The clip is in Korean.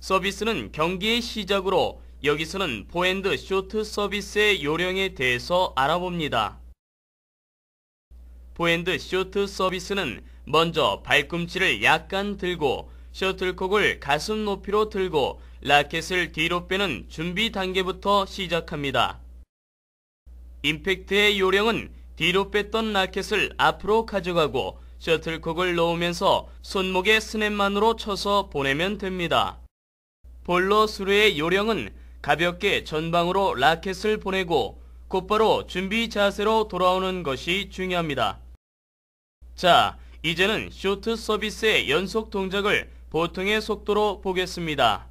서비스는 경기의 시작으로 여기서는 포핸드 쇼트 서비스의 요령에 대해서 알아봅니다. 포핸드 쇼트 서비스는 먼저 발꿈치를 약간 들고 셔틀콕을 가슴 높이로 들고 라켓을 뒤로 빼는 준비 단계부터 시작합니다. 임팩트의 요령은 뒤로 뺐던 라켓을 앞으로 가져가고 셔틀콕을 놓으면서손목에 스냅만으로 쳐서 보내면 됩니다. 볼러수루의 요령은 가볍게 전방으로 라켓을 보내고 곧바로 준비 자세로 돌아오는 것이 중요합니다. 자, 이제는 쇼트 서비스의 연속 동작을 보통의 속도로 보겠습니다.